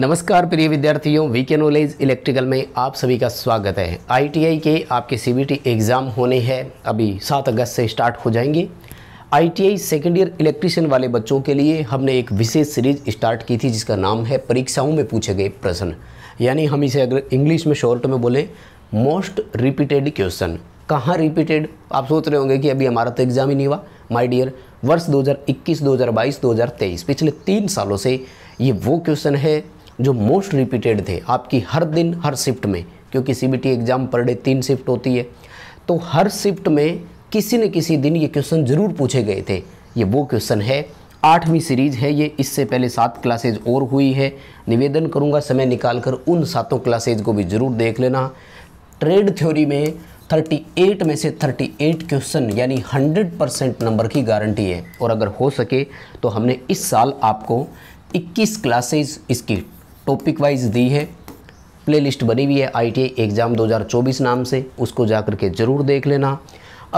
नमस्कार प्रिय विद्यार्थियों वी के नॉलेज इलेक्ट्रिकल में आप सभी का स्वागत है आईटीआई के आपके सीबीटी एग्ज़ाम होने हैं अभी 7 अगस्त से स्टार्ट हो जाएंगे आईटीआई सेकेंड ईयर इलेक्ट्रिशियन वाले बच्चों के लिए हमने एक विशेष सीरीज स्टार्ट की थी जिसका नाम है परीक्षाओं में पूछे गए प्रश्न यानी हम इसे अगर इंग्लिश में शॉर्ट में बोले मोस्ट रिपीटेड क्वेश्चन कहाँ रिपीटेड आप सोच रहे होंगे कि अभी हमारा तो एग्ज़ाम ही नहीं हुआ माई डियर वर्ष 2021, 2022, 2023 पिछले तीन सालों से ये वो क्वेश्चन है जो मोस्ट रिपीटेड थे आपकी हर दिन हर शिफ्ट में क्योंकि सी एग्ज़ाम पर डे तीन शिफ्ट होती है तो हर शिफ्ट में किसी न किसी दिन ये क्वेश्चन ज़रूर पूछे गए थे ये वो क्वेश्चन है आठवीं सीरीज़ है ये इससे पहले सात क्लासेज और हुई है निवेदन करूँगा समय निकाल कर उन सातों क्लासेज को भी ज़रूर देख लेना ट्रेड थ्योरी में 38 में से 38 क्वेश्चन यानी 100 परसेंट नंबर की गारंटी है और अगर हो सके तो हमने इस साल आपको 21 क्लासेज इसकी टॉपिक वाइज दी है प्लेलिस्ट बनी हुई है आईटीआई एग्ज़ाम 2024 नाम से उसको जा कर के ज़रूर देख लेना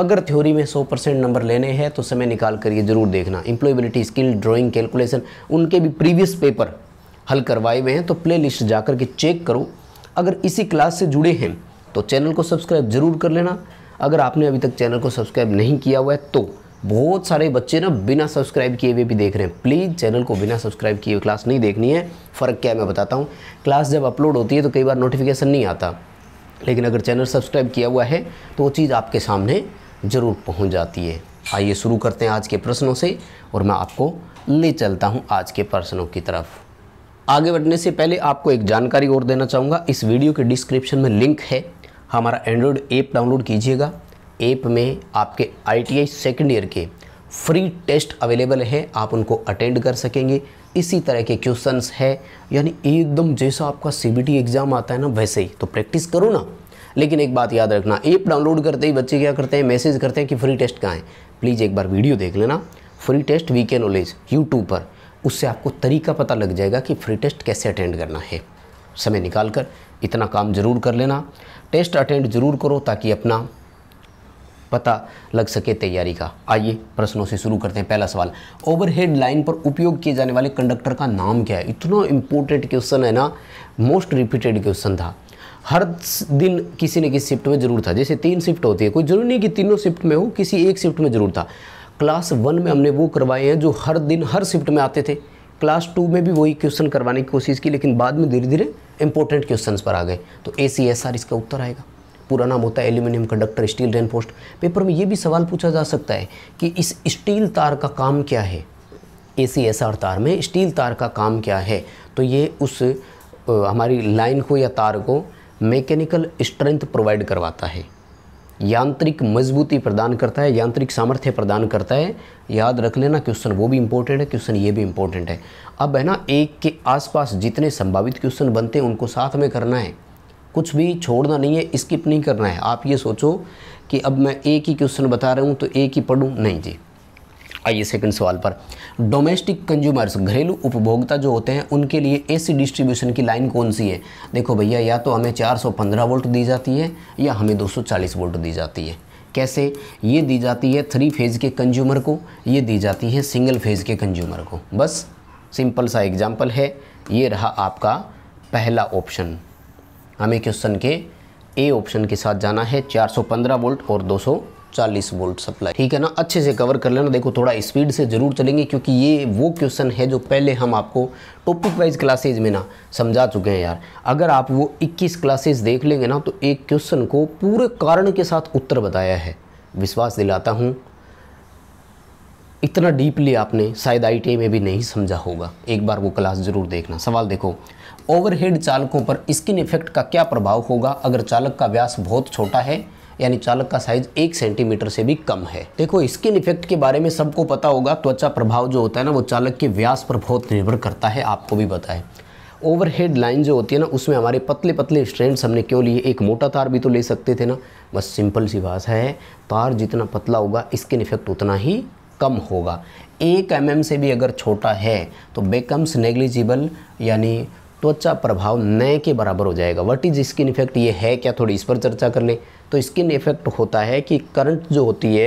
अगर थ्योरी में 100 परसेंट नंबर लेने हैं तो समय निकाल कर ये ज़रूर देखना इम्प्लॉयबिलिटी स्किल ड्राइंग कैलकुलेशन उनके भी प्रीवियस पेपर हल करवाए हुए हैं तो प्ले लिस्ट जा कर के चेक करो अगर इसी क्लास से जुड़े हैं तो चैनल को सब्सक्राइब ज़रूर कर लेना अगर आपने अभी तक चैनल को सब्सक्राइब नहीं किया हुआ है तो बहुत सारे बच्चे ना बिना सब्सक्राइब किए हुए भी देख रहे हैं प्लीज़ चैनल को बिना सब्सक्राइब किए क्लास नहीं देखनी है फ़र्क क्या है मैं बताता हूँ क्लास जब अपलोड होती है तो कई बार नोटिफिकेशन नहीं आता लेकिन अगर चैनल सब्सक्राइब किया हुआ है तो वो चीज़ आपके सामने ज़रूर पहुँच जाती है आइए शुरू करते हैं आज के प्रश्नों से और मैं आपको ले चलता हूँ आज के प्रश्नों की तरफ आगे बढ़ने से पहले आपको एक जानकारी और देना चाहूँगा इस वीडियो के डिस्क्रिप्शन में लिंक है हमारा एंड्रॉयड ऐप डाउनलोड कीजिएगा ऐप में आपके आई सेकेंड ईयर के फ्री टेस्ट अवेलेबल हैं आप उनको अटेंड कर सकेंगे इसी तरह के क्वेश्चंस है यानी एकदम जैसा आपका सी एग्ज़ाम आता है ना वैसे ही तो प्रैक्टिस करो ना लेकिन एक बात याद रखना ऐप डाउनलोड करते ही बच्चे क्या करते हैं मैसेज करते हैं कि फ्री टेस्ट कहाँ है प्लीज़ एक बार वीडियो देख लेना free test V K knowledge YouTube पर उससे आपको तरीका पता लग जाएगा कि फ्री टेस्ट कैसे अटेंड करना है समय निकाल कर इतना काम ज़रूर कर लेना टेस्ट अटेंड ज़रूर करो ताकि अपना पता लग सके तैयारी का आइए प्रश्नों से शुरू करते हैं पहला सवाल ओवरहेड लाइन पर उपयोग किए जाने वाले कंडक्टर का नाम क्या है इतना इम्पोर्टेंट क्वेश्चन है ना मोस्ट रिपीटेड क्वेश्चन था हर दिन किसी न किसी शिफ्ट में ज़रूर था जैसे तीन शिफ्ट होती है कोई ज़रूरी नहीं कि तीनों शिफ्ट में हो किसी एक शिफ्ट में ज़रूर था क्लास वन में हमने वो करवाए हैं जो हर दिन हर शिफ्ट में आते थे क्लास टू में भी वही क्वेश्चन करवाने की कोशिश की लेकिन बाद में धीरे धीरे इंपॉर्टेंट क्वेश्चंस पर आ गए तो ए इसका उत्तर आएगा पूरा नाम होता है aluminium conductor steel reinforced paper में ये भी सवाल पूछा जा सकता है कि इस स्टील तार का काम क्या है ए सी एस आर तार में स्टील तार का काम क्या है तो ये उस हमारी लाइन को या तार को मैकेनिकल स्ट्रेंथ प्रोवाइड करवाता है यांत्रिक मजबूती प्रदान करता है यांत्रिक सामर्थ्य प्रदान करता है याद रख लेना क्वेश्चन वो भी इम्पोर्टेंट है क्वेश्चन ये भी इम्पोर्टेंट है अब है ना एक के आसपास जितने संभावित क्वेश्चन बनते हैं उनको साथ में करना है कुछ भी छोड़ना नहीं है स्किप नहीं करना है आप ये सोचो कि अब मैं एक ही क्वेश्चन बता रहा हूँ तो एक ही पढ़ूँ नहीं जी आइए सेकंड सवाल पर डोमेस्टिक कंज्यूमर्स घरेलू उपभोक्ता जो होते हैं उनके लिए एसी डिस्ट्रीब्यूशन की लाइन कौन सी है देखो भैया या तो हमें 415 वोल्ट दी जाती है या हमें 240 वोल्ट दी जाती है कैसे ये दी जाती है थ्री फेज़ के कंज्यूमर को ये दी जाती है सिंगल फेज़ के कंज्यूमर को बस सिंपल सा एग्जाम्पल है ये रहा आपका पहला ऑप्शन हमें क्वेश्चन के ए ऑप्शन के साथ जाना है 415 वोल्ट और 240 वोल्ट सप्लाई ठीक है ना अच्छे से कवर कर लेना देखो थोड़ा स्पीड से ज़रूर चलेंगे क्योंकि ये वो क्वेश्चन है जो पहले हम आपको टॉपिक वाइज क्लासेज में ना समझा चुके हैं यार अगर आप वो 21 क्लासेज देख लेंगे ना तो एक क्वेश्चन को पूरे कारण के साथ उत्तर बताया है विश्वास दिलाता हूँ इतना डीपली आपने शायद आई e में भी नहीं समझा होगा एक बार वो क्लास ज़रूर देखना सवाल देखो ओवरहेड चालकों पर स्किन इफेक्ट का क्या प्रभाव होगा अगर चालक का व्यास बहुत छोटा है यानी चालक का साइज एक सेंटीमीटर से भी कम है देखो स्किन इफेक्ट के बारे में सबको पता होगा त्वचा प्रभाव जो होता है ना वो चालक के व्यास पर बहुत निर्भर करता है आपको भी पता है ओवरहेड लाइन जो होती है ना उसमें हमारे पतले पतले स्ट्रेंड्स हमने क्यों लिए एक मोटा तार भी तो ले सकते थे ना बस सिंपल सी भाषा है तार जितना पतला होगा स्किन इफेक्ट उतना ही कम होगा एक एम mm से भी अगर छोटा है तो बेकम्स नेग्लिजिबल यानी त्वचा प्रभाव नए के बराबर हो जाएगा वट इज़ स्किन इफेक्ट ये है क्या थोड़ी इस पर चर्चा कर लें तो स्किन इफेक्ट होता है कि करंट जो होती है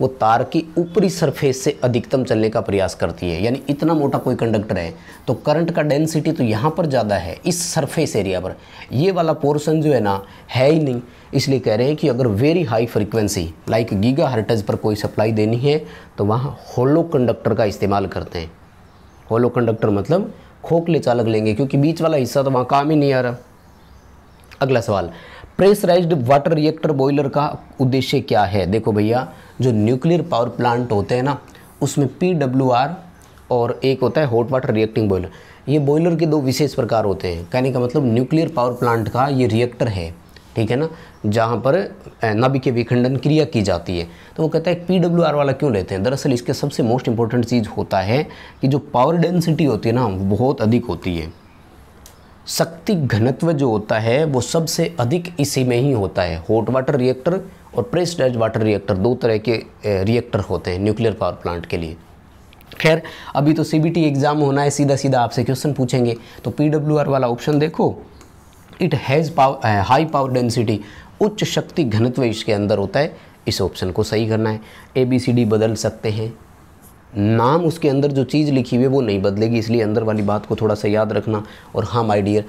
वो तार की ऊपरी सरफेस से अधिकतम चलने का प्रयास करती है यानी इतना मोटा कोई कंडक्टर है तो करंट का डेंसिटी तो यहाँ पर ज़्यादा है इस सरफेस एरिया पर ये वाला पोर्शन जो है ना है ही नहीं इसलिए कह रहे हैं कि अगर very high frequency like gigahertz पर कोई सप्लाई देनी है तो वहाँ होलो कंडक्टर का इस्तेमाल करते हैं होलो कंडक्टर मतलब खोखले चालक लेंगे क्योंकि बीच वाला हिस्सा तो वहाँ काम ही नहीं आ रहा अगला सवाल प्रेशराइज्ड वाटर रिएक्टर बॉयलर का उद्देश्य क्या है देखो भैया जो न्यूक्लियर पावर प्लांट होते हैं ना उसमें पी आर और एक होता है हॉट वाटर रिएक्टिंग बॉयलर ये बॉयलर के दो विशेष प्रकार होते हैं कहने का मतलब न्यूक्लियर पावर प्लांट का ये रिएक्टर है ठीक है ना जहाँ पर नाभिक के विखंडन क्रिया की जाती है तो वो कहता है पी डब्ल्यू आर वाला क्यों लेते हैं दरअसल इसके सबसे मोस्ट इंपॉर्टेंट चीज़ होता है कि जो पावर डेंसिटी होती है ना वो बहुत अधिक होती है शक्ति घनत्व जो होता है वो सबसे अधिक इसी में ही होता है हॉट वाटर रिएक्टर और प्रेसडाइज वाटर रिएक्टर दो तरह के रिएक्टर होते हैं न्यूक्लियर पावर प्लांट के लिए खैर अभी तो सी एग्ज़ाम होना है सीधा सीधा आपसे क्वेश्चन पूछेंगे तो पी वाला ऑप्शन देखो it has power high power density उच्च शक्ति घनत्व इसके अंदर होता है इस ऑप्शन को सही करना है ए बी सी डी बदल सकते हैं नाम उसके अंदर जो चीज़ लिखी हुई है वो नहीं बदलेगी इसलिए अंदर वाली बात को थोड़ा सा याद रखना और हाँ माय डियर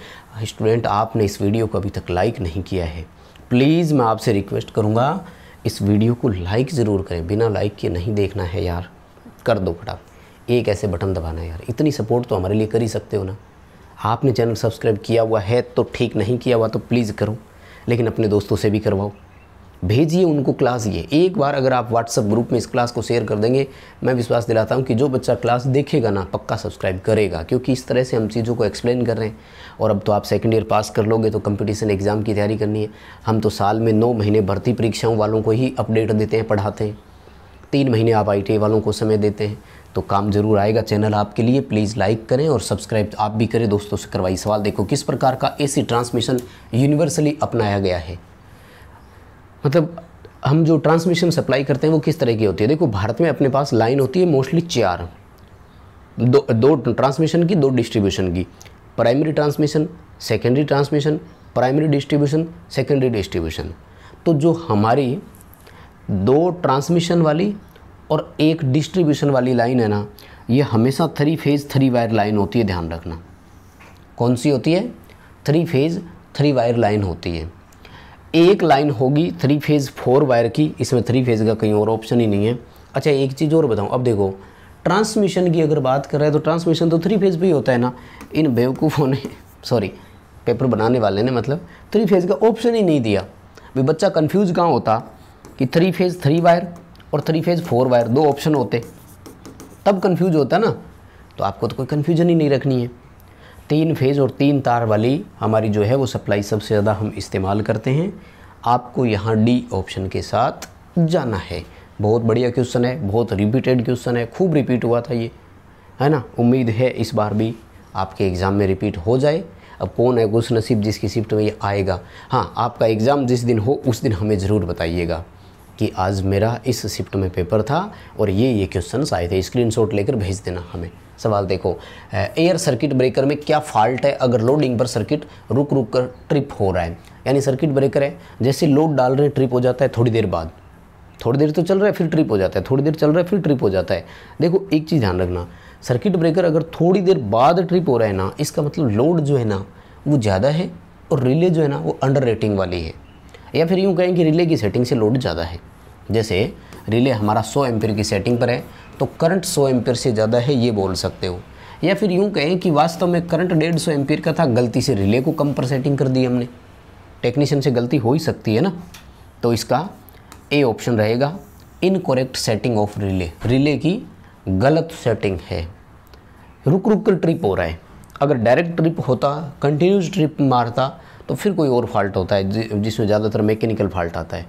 स्टूडेंट आपने इस वीडियो को अभी तक लाइक नहीं किया है प्लीज़ मैं आपसे रिक्वेस्ट करूँगा इस वीडियो को लाइक ज़रूर करें बिना लाइक के नहीं देखना है यार कर दो फटाफट एक ऐसे बटन दबाना है यार इतनी सपोर्ट तो हमारे लिए कर ही सकते हो ना आपने चैनल सब्सक्राइब किया हुआ है तो ठीक नहीं किया हुआ तो प्लीज़ करो लेकिन अपने दोस्तों से भी करवाओ भेजिए उनको क्लास ये एक बार अगर आप व्हाट्सअप ग्रुप में इस क्लास को शेयर कर देंगे मैं विश्वास दिलाता हूँ कि जो बच्चा क्लास देखेगा ना पक्का सब्सक्राइब करेगा क्योंकि इस तरह से हम चीज़ों को एक्सप्लेन कर रहे हैं और अब तो आप सेकेंड ईयर पास कर लोगे तो कंपटीशन एग्ज़ाम की तैयारी करनी है हम तो साल में नौ महीने भर्ती परीक्षाओं वालों को ही अपडेट देते हैं पढ़ाते हैं तीन महीने आप आई वालों को समय देते हैं तो काम जरूर आएगा चैनल आपके लिए प्लीज़ लाइक करें और सब्सक्राइब आप भी करें दोस्तों से करवाई सवाल देखो किस प्रकार का ए ट्रांसमिशन यूनिवर्सली अपनाया गया है मतलब हम जो ट्रांसमिशन सप्लाई करते हैं वो किस तरह की होती है देखो भारत में अपने पास लाइन होती है मोस्टली चार दो दो ट्रांसमिशन की दो डिस्ट्रीब्यूशन की primary transmission secondary transmission primary distribution secondary distribution तो जो हमारी दो ट्रांसमिशन वाली और एक डिस्ट्रीब्यूशन वाली लाइन है ना ये हमेशा three phase three wire line होती है ध्यान रखना कौन सी होती है three phase three wire line होती है एक लाइन होगी थ्री फेज़ फोर वायर की इसमें थ्री फेज़ का कहीं और ऑप्शन ही नहीं है अच्छा एक चीज़ और बताऊँ अब देखो ट्रांसमिशन की अगर बात कर रहे हैं तो ट्रांसमिशन तो थ्री फेज़ भी होता है ना इन बेवकूफ़ों ने सॉरी पेपर बनाने वाले ने मतलब थ्री फेज़ का ऑप्शन ही नहीं दिया भाई बच्चा कन्फ्यूज़ कहाँ होता कि थ्री फेज़ थ्री वायर और थ्री फेज फोर वायर दो ऑप्शन होते तब कन्फ्यूज होता ना तो आपको तो कोई कन्फ्यूजन ही नहीं रखनी है तीन फेज़ और तीन तार वाली हमारी जो है वो सप्लाई सबसे ज़्यादा हम इस्तेमाल करते हैं आपको यहाँ डी ऑप्शन के साथ जाना है बहुत बढ़िया क्वेश्चन है बहुत रिपीटेड क्वेश्चन है खूब रिपीट हुआ था ये है ना उम्मीद है इस बार भी आपके एग्ज़ाम में रिपीट हो जाए अब कौन है उस नसीब जिसकी शिफ्ट में ये आएगा हाँ आपका एग्ज़ाम जिस दिन हो उस दिन हमें ज़रूर बताइएगा कि आज मेरा इस शिफ्ट में पेपर था और ये ये क्वेश्चंस आए थे स्क्रीनशॉट लेकर भेज देना हमें सवाल देखो एयर सर्किट ब्रेकर में क्या फॉल्ट है अगर लोडिंग पर सर्किट रुक रुक कर ट्रिप हो रहा है यानी सर्किट ब्रेकर है जैसे लोड डाल रहे ट्रिप हो जाता है थोड़ी देर बाद थोड़ी देर तो चल रहा है फिर ट्रिप हो जाता है थोड़ी देर चल रहा है फिर ट्रिप हो जाता है देखो एक चीज़ ध्यान रखना सर्किट ब्रेकर अगर थोड़ी देर बाद ट्रिप हो रहा है ना इसका मतलब लोड जो है ना वो ज़्यादा है और रिले जो है ना वो अंडर रेटिंग वाली है या फिर यूँ कहें कि रिले की सेटिंग से लोड ज़्यादा है जैसे रिले हमारा 100 एम्पियर की सेटिंग पर है तो करंट 100 एम्पियर से ज़्यादा है ये बोल सकते हो या फिर यूँ कहें कि वास्तव में करंट डेढ़ सौ एम्पियर का था गलती से रिले को कम पर सेटिंग कर दी हमने टेक्नीशियन से गलती हो ही सकती है ना तो इसका ए ऑप्शन रहेगा incorrect setting of relay relay की गलत सेटिंग है रुक रुक कर ट्रिप हो रहा है अगर डायरेक्ट ट्रिप होता कंटिन्यूस ट्रिप मारता तो फिर कोई और फॉल्ट होता है जिसमें ज़्यादातर मैकेनिकल फॉल्ट आता है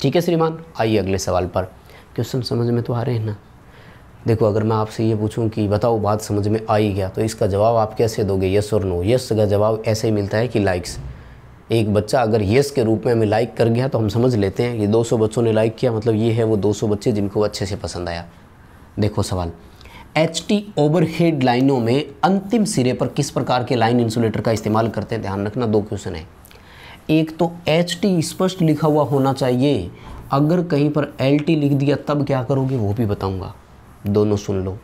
ठीक है श्रीमान आइए अगले सवाल पर क्वेश्चन समझ में तो आ रहे हैं ना देखो अगर मैं आपसे ये पूछूं कि बताओ बात समझ में आई गया तो इसका जवाब आप कैसे दोगे यस और नो यस का जवाब ऐसे ही मिलता है कि लाइक्स एक बच्चा अगर यस के रूप में हमें लाइक कर गया तो हम समझ लेते हैं कि 200 बच्चों ने लाइक किया मतलब ये है वो 200 बच्चे जिनको अच्छे से पसंद आया देखो सवाल एच टी ओवरहेड लाइनों में अंतिम सिरे पर किस प्रकार के लाइन इंसुलेटर का इस्तेमाल करते हैं ध्यान रखना दो क्वेश्चन है एक तो एच टी स्पष्ट लिखा हुआ होना चाहिए अगर कहीं पर एल टी लिख दिया तब क्या करोगे वो भी बताऊंगा दोनों सुन लो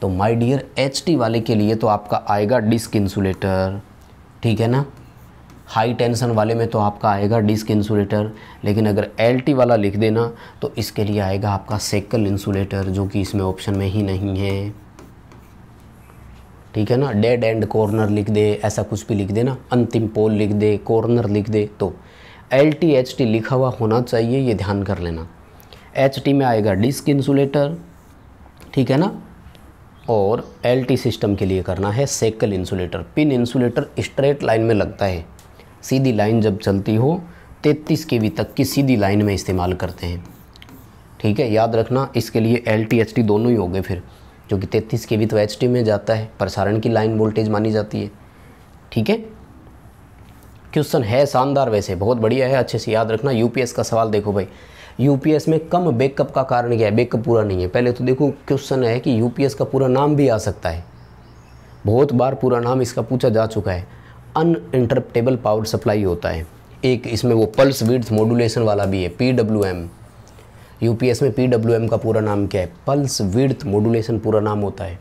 तो माय डियर एच टी वाले के लिए तो आपका आएगा डिस्क इंसुलेटर ठीक है ना हाई टेंशन वाले में तो आपका आएगा डिस्क इंसुलेटर लेकिन अगर एल वाला लिख देना तो इसके लिए आएगा आपका सेकल इंसुलेटर जो कि इसमें ऑप्शन में ही नहीं है ठीक है ना डेड एंड कॉर्नर लिख दे ऐसा कुछ भी लिख देना अंतिम पोल लिख दे कॉर्नर लिख दे तो एल टी एच टी लिखा हुआ होना चाहिए ये ध्यान कर लेना एच टी में आएगा डिस्क इंसुलेटर ठीक है ना और एल टी सिस्टम के लिए करना है shackle insulator pin insulator straight line में लगता है सीधी लाइन जब चलती हो तैतीस के वी तक की सीधी लाइन में इस्तेमाल करते हैं ठीक है याद रखना इसके लिए एल टी एच टी दोनों ही हो गए फिर जो कि तैतीस के वी तो एच टी में जाता है प्रसारण की लाइन वोल्टेज मानी जाती है ठीक है क्वेश्चन है शानदार वैसे बहुत बढ़िया है अच्छे से याद रखना एस का सवाल देखो भाई एस में कम बैकअप का कारण क्या है बैकअप पूरा नहीं है पहले तो देखो क्वेश्चन है कि एस का पूरा नाम भी आ सकता है बहुत बार पूरा नाम इसका पूछा जा चुका है अन इंटरप्टेबल पावर सप्लाई होता है एक इसमें वो पल्स विड्थ मॉडुलेशन वाला भी है पी डब्ल्यू एम यूपीएस में पी डब्ल्यू एम का पूरा नाम क्या है पल्स विड्थ मॉडुलेशन पूरा नाम होता है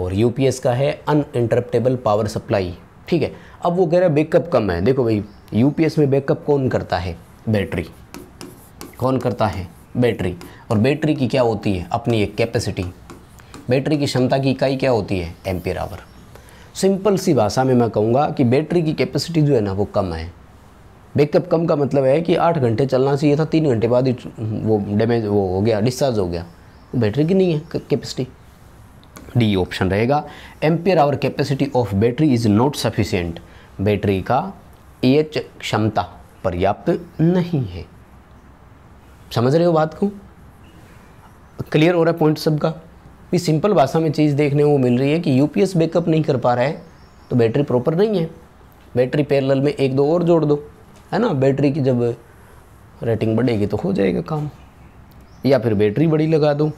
और यूपीएस का है अन इंटरप्टेबल पावर सप्लाई ठीक है अब वो कह रहा है बैकअप कम है देखो भाई यूपीएस में बैकअप कौन करता है बैटरी कौन करता है बैटरी और बैटरी की क्या होती है अपनी एक कैपेसिटी बैटरी की क्षमता की इकाई क्या होती है एम्पियर आवर सिंपल सी भाषा में मैं कहूँगा कि बैटरी की कैपेसिटी जो है ना वो कम है बैकअप कम का मतलब है कि आठ घंटे चलना चाहिए था तीन घंटे बाद ही वो डैमेज वो हो गया डिस्चार्ज हो गया तो बैटरी की नहीं है कैपेसिटी डी ऑप्शन रहेगा ampere hour capacity of battery is not sufficient battery का एच क्षमता पर्याप्त नहीं है समझ रहे हो बात को क्लियर हो रहा है पॉइंट सबका भी सिंपल भाषा में चीज़ देखने को मिल रही है कि यूपीएस बैकअप नहीं कर पा रहा है तो बैटरी प्रॉपर नहीं है बैटरी पैरेलल में एक दो और जोड़ दो है ना बैटरी की जब रेटिंग बढ़ेगी तो हो जाएगा काम या फिर बैटरी बड़ी लगा दो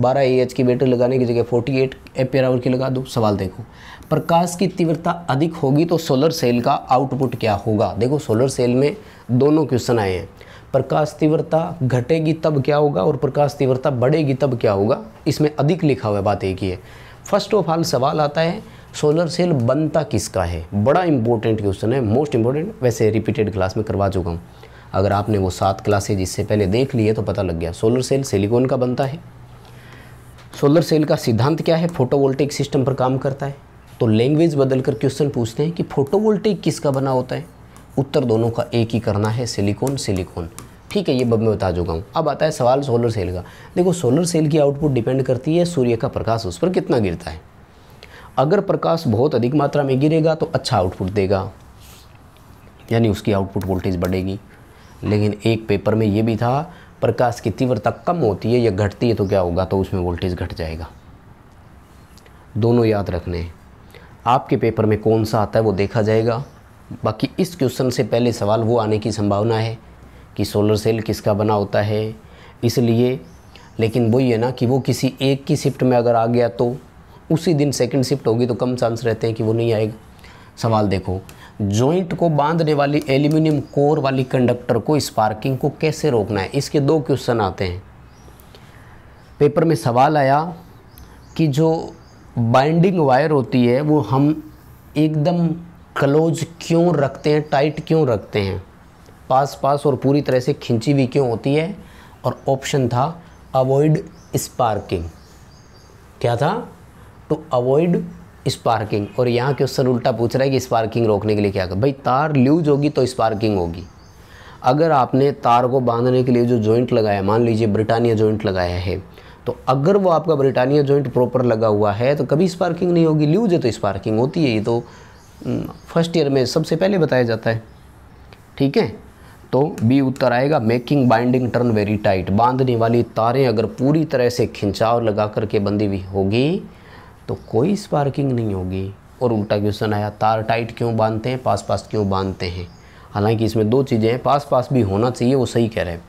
12 ए की बैटरी लगाने की जगह 48 एट एपियर आवर की लगा दो सवाल देखो प्रकाश की तीव्रता अधिक होगी तो सोलर सेल का आउटपुट क्या होगा देखो सोलर सेल में दोनों क्वेश्चन आए हैं प्रकाश तीव्रता घटेगी तब क्या होगा और प्रकाश तीव्रता बढ़ेगी तब क्या होगा इसमें अधिक लिखा हुआ बात एक ही है फर्स्ट ऑफ ऑल सवाल आता है सोलर सेल बनता किसका है बड़ा इंपॉर्टेंट क्वेश्चन है मोस्ट इंपॉर्टेंट वैसे रिपीटेड क्लास में करवा चुका हूँ अगर आपने वो सात क्लासेज इससे पहले देख लिए तो पता लग गया सोलर सेल सिलिकॉन का बनता है सोलर सेल का सिद्धांत क्या है फोटोवोल्टिक सिस्टम पर काम करता है तो लैंग्वेज बदलकर क्वेश्चन पूछते हैं कि फोटोवोल्टिक किसका बना होता है उत्तर दोनों का एक ही करना है सिलिकॉन सिलिकॉन ठीक है ये बब मैं बता चुका हूँ अब आता है सवाल सोलर सेल का देखो सोलर सेल की आउटपुट डिपेंड करती है सूर्य का प्रकाश उस पर कितना गिरता है अगर प्रकाश बहुत अधिक मात्रा में गिरेगा तो अच्छा आउटपुट देगा यानी उसकी आउटपुट वोल्टेज बढ़ेगी लेकिन एक पेपर में ये भी था प्रकाश की तीव्रता कम होती है या घटती है तो क्या होगा तो उसमें वोल्टेज घट जाएगा दोनों याद रखने हैं आपके पेपर में कौन सा आता है वो देखा जाएगा बाकी इस क्वेश्चन से पहले सवाल वो आने की संभावना है कि सोलर सेल किसका बना होता है इसलिए लेकिन वही है ना कि वो किसी एक की शिफ्ट में अगर आ गया तो उसी दिन सेकंड शिफ्ट होगी तो कम चांस रहते हैं कि वो नहीं आएगा सवाल देखो जॉइंट को बांधने वाली एल्यूमिनियम कोर वाली कंडक्टर को स्पार्किंग को कैसे रोकना है इसके दो क्वेश्चन आते हैं पेपर में सवाल आया कि जो बाइंडिंग वायर होती है वो हम एकदम क्लोज क्यों रखते हैं टाइट क्यों रखते हैं पास पास और पूरी तरह से खिंची भी क्यों होती है और ऑप्शन था अवॉइड स्पार्किंग क्या था टू तो अवॉइड स्पार्किंग और यहाँ क्वेश्चन उल्टा पूछ रहा है कि स्पार्किंग रोकने के लिए क्या कर भाई तार लूज होगी तो स्पार्किंग होगी अगर आपने तार को बांधने के लिए जो जॉइंट लगाया मान लीजिए ब्रिटानिया जॉइंट लगाया है तो अगर वो आपका ब्रिटानिया जॉइंट प्रॉपर लगा हुआ है तो कभी स्पार्किंग नहीं होगी ल्यूज है तो स्पार्किंग होती है ये तो फर्स्ट ईयर में सबसे पहले बताया जाता है ठीक है तो बी उत्तर आएगा making binding turn very tight बांधने वाली तारें अगर पूरी तरह से खिंचाव लगा करके बंधी हुई होगी तो कोई स्पार्किंग नहीं होगी और उल्टा क्वेश्चन आया तार टाइट क्यों बांधते हैं पास पास क्यों बांधते हैं हालांकि इसमें दो चीज़ें हैं पास पास भी होना चाहिए वो सही कह रहे हैं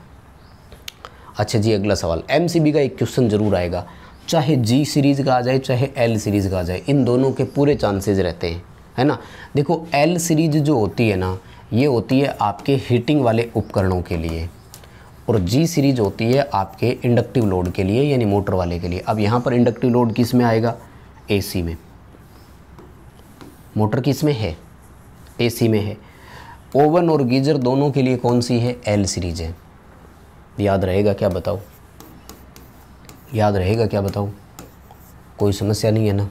अच्छा जी अगला सवाल एम का एक क्वेश्चन ज़रूर आएगा चाहे जी सीरीज़ का आ जाए चाहे एल सीरीज़ का आ जाए इन दोनों के पूरे चांसेज रहते हैं है ना देखो एल सीरीज जो होती है ना ये होती है आपके हीटिंग वाले उपकरणों के लिए और जी सीरीज होती है आपके इंडक्टिव लोड के लिए यानी मोटर वाले के लिए अब यहाँ पर इंडक्टिव लोड किस में आएगा ए में मोटर किस में है ए में है ओवन और गीजर दोनों के लिए कौन सी है एल सीरीज है याद रहेगा क्या बताओ याद रहेगा क्या बताओ कोई समस्या नहीं है ना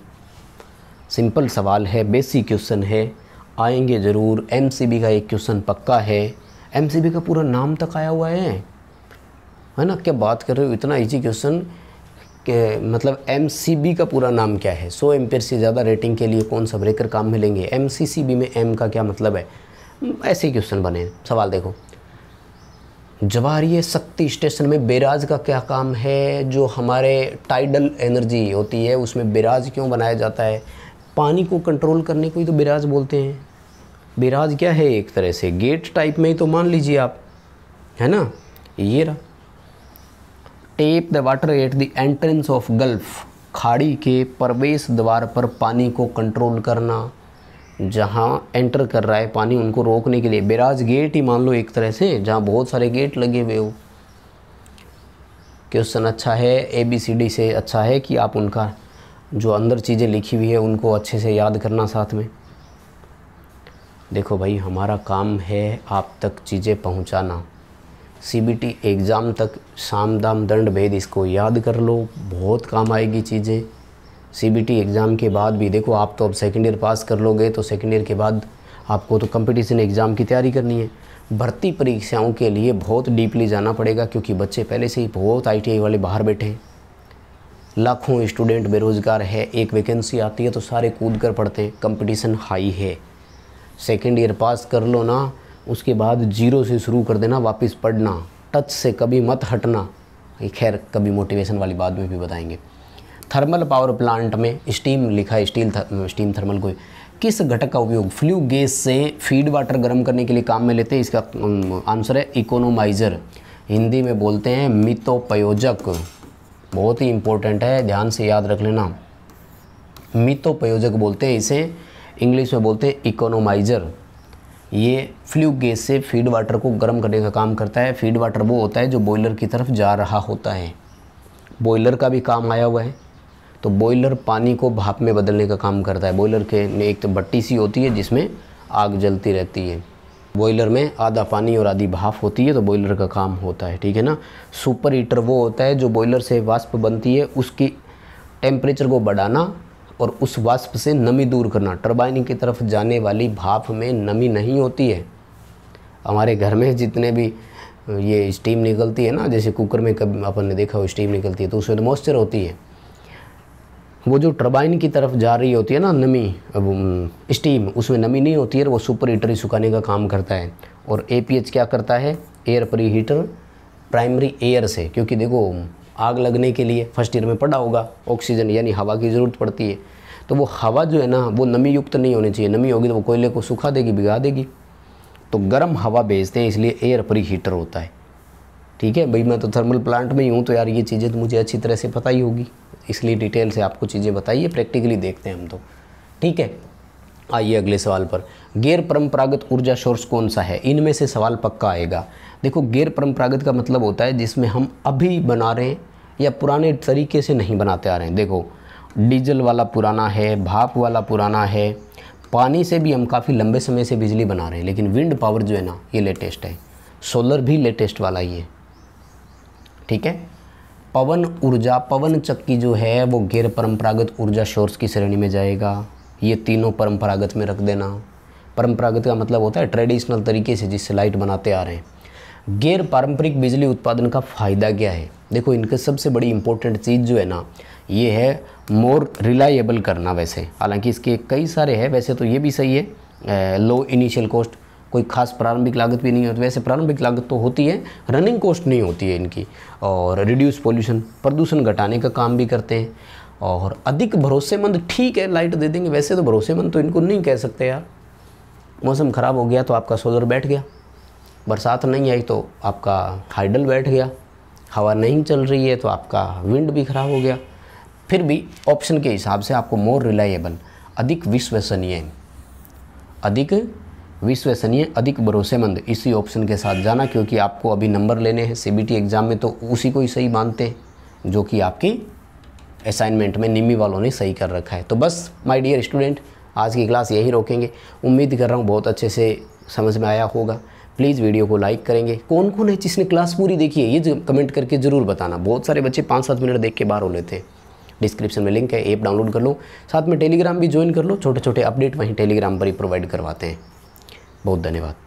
सिंपल सवाल है बेसिक क्वेश्चन है आएंगे ज़रूर एम का एक क्वेश्चन पक्का है एम का पूरा नाम तक आया हुआ है है ना क्या बात कर रहे हो इतना इजी क्वेश्चन के मतलब एम का पूरा नाम क्या है सो एम से ज़्यादा रेटिंग के लिए कौन सा ब्रेकर काम मिलेंगे एम में एम का क्या मतलब है ऐसे क्वेश्चन बने सवाल देखो जवाहरीय शक्ति स्टेशन में बेराज का क्या काम है जो हमारे टाइडल एनर्जी होती है उसमें बेराज क्यों बनाया जाता है पानी को कंट्रोल करने को ही तो बिराज बोलते हैं बिराज क्या है एक तरह से गेट टाइप में ही तो मान लीजिए आप है ना ये रहा tape the water at the entrance of gulf खाड़ी के प्रवेश द्वार पर पानी को कंट्रोल करना जहाँ एंटर कर रहा है पानी उनको रोकने के लिए बिराज गेट ही मान लो एक तरह से जहाँ बहुत सारे गेट लगे हुए हो क्वेश्चन अच्छा है ए बी सी डी से अच्छा है कि आप उनका जो अंदर चीज़ें लिखी हुई है उनको अच्छे से याद करना साथ में देखो भाई हमारा काम है आप तक चीज़ें पहुंचाना टी एग्ज़ाम तक साम दाम दंड भेद इसको याद कर लो बहुत काम आएगी चीज़ें टी एग्ज़ाम के बाद भी देखो आप तो अब सेकेंड ईयर पास कर लोगे तो सेकेंड ईयर के बाद आपको तो कंपटीशन एग्ज़ाम की तैयारी करनी है भर्ती परीक्षाओं के लिए बहुत डीपली जाना पड़ेगा क्योंकि बच्चे पहले से ही बहुत आईटीआई वाले बाहर बैठे हैं लाखों स्टूडेंट बेरोज़गार है एक वैकेंसी आती है तो सारे कूद कर पढ़ते कंपटीशन हाई है सेकेंड ईयर पास कर लो ना उसके बाद जीरो से शुरू कर देना वापस पढ़ना टच से कभी मत हटना ये खैर कभी मोटिवेशन वाली बात में भी बताएंगे थर्मल पावर प्लांट में स्टीम लिखा है स्टील थर, स्टीम थर्मल को किस घटक का उपयोग फ्लू गैस से फीड वाटर गर्म करने के लिए काम में लेते हैं इसका आंसर है इकोनोमाइज़र हिंदी में बोलते हैं मितोपयोजक बहुत ही इम्पोर्टेंट है ध्यान से याद रख लेना मितोपयोजक बोलते हैं इसे इंग्लिश में बोलते हैं इकोनोमाइज़र ये फ्लू गैस से फीड वाटर को गर्म करने का काम करता है फीड वाटर वो होता है जो बॉयलर की तरफ जा रहा होता है बॉयलर का भी काम आया हुआ है तो बॉयलर पानी को भाप में बदलने का काम करता है बॉयलर के एक तो भट्टी सी होती है जिसमें आग जलती रहती है बॉयलर में आधा पानी और आधी भाप होती है तो बॉयलर का काम होता है ठीक है ना सुपर हीटर वो होता है जो बॉयलर से वाष्प बनती है उसकी टेम्परेचर को बढ़ाना और उस वाष्प से नमी दूर करना टर्बाइन की तरफ जाने वाली भाप में नमी नहीं होती है हमारे घर में जितने भी ये स्टीम निकलती है ना जैसे कुकर में कभी अपन ने देखा हो स्टीम निकलती है तो उसमें मॉइस्चर तो होती है वो जो टरबाइन की तरफ जा रही होती है ना नमी स्टीम उसमें नमी नहीं होती है वो सुपर हीटर ही सुखाने का काम करता है और ए क्या करता है air preheater primary air से क्योंकि देखो आग लगने के लिए फर्स्ट ईयर में पड़ा होगा ऑक्सीजन यानी हवा की ज़रूरत पड़ती है तो वो हवा जो है ना वो नमी युक्त नहीं होनी चाहिए नमी होगी तो वो कोयले को सुखा देगी बिगा देगी तो गर्म हवा भेजते हैं इसलिए एयर प्री हीटर होता है ठीक है भाई मैं तो थर्मल प्लांट में ही हूँ तो यार ये चीज़ें तो मुझे अच्छी तरह से पता ही होगी इसलिए डिटेल से आपको चीज़ें बताइए प्रैक्टिकली देखते हैं हम तो ठीक है आइए अगले सवाल पर गैर परंपरागत ऊर्जा सोर्स कौन सा है इनमें से सवाल पक्का आएगा देखो गैर परंपरागत का मतलब होता है जिसमें हम अभी बना रहे हैं या पुराने तरीके से नहीं बनाते आ रहे हैं देखो डीजल वाला पुराना है भाप वाला पुराना है पानी से भी हम काफ़ी लंबे समय से बिजली बना रहे हैं लेकिन विंड पावर जो है ना ये लेटेस्ट है सोलर भी लेटेस्ट वाला ही है ठीक है पवन ऊर्जा पवन चक्की जो है वो गैर परंपरागत ऊर्जा सोर्स की श्रेणी में जाएगा ये तीनों परंपरागत में रख देना परंपरागत का मतलब होता है ट्रेडिशनल तरीके से जिससे लाइट बनाते आ रहे हैं गैर पारंपरिक बिजली उत्पादन का फ़ायदा क्या है देखो इनके सबसे बड़ी इंपॉर्टेंट चीज़ जो है ना ये है मोर रिलायबल करना वैसे हालांकि इसके कई सारे हैं वैसे तो ये भी सही है लो इनिशियल कॉस्ट कोई खास प्रारंभिक लागत भी नहीं होती वैसे प्रारंभिक लागत तो होती है रनिंग कॉस्ट नहीं होती है इनकी और रिड्यूस पॉल्यूशन प्रदूषण घटाने का काम भी करते हैं और अधिक भरोसेमंद ठीक है लाइट दे देंगे वैसे तो भरोसेमंद तो इनको नहीं कह सकते यार मौसम ख़राब हो गया तो आपका सोलर बैठ गया बरसात नहीं आई तो आपका हाइडल बैठ गया हवा नहीं चल रही है तो आपका विंड भी ख़राब हो गया फिर भी ऑप्शन के हिसाब से आपको मोर रिलायबल अधिक विश्वसनीय अधिक विश्वसनीय अधिक भरोसेमंद इसी ऑप्शन के साथ जाना क्योंकि आपको अभी नंबर लेने हैं सीबीटी एग्ज़ाम में तो उसी को ही सही मानते हैं जो कि आपकी असाइनमेंट में निम्मी वालों ने सही कर रखा है तो बस माय डियर स्टूडेंट आज की क्लास यही रोकेंगे उम्मीद कर रहा हूँ बहुत अच्छे से समझ में आया होगा प्लीज़ वीडियो को लाइक करेंगे कौन कौन है जिसने क्लास पूरी देखी है ये कमेंट करके ज़रूर बताना बहुत सारे बच्चे पाँच सात मिनट देख के बाहर हो लेते हैं डिस्क्रिप्शन में लिंक है ऐप डाउनलोड कर लो साथ में टेलीग्राम भी ज्वाइन कर लो छोटे छोटे अपडेट वहीं टेलीग्राम पर ही प्रोवाइड करवाते हैं बहुत धन्यवाद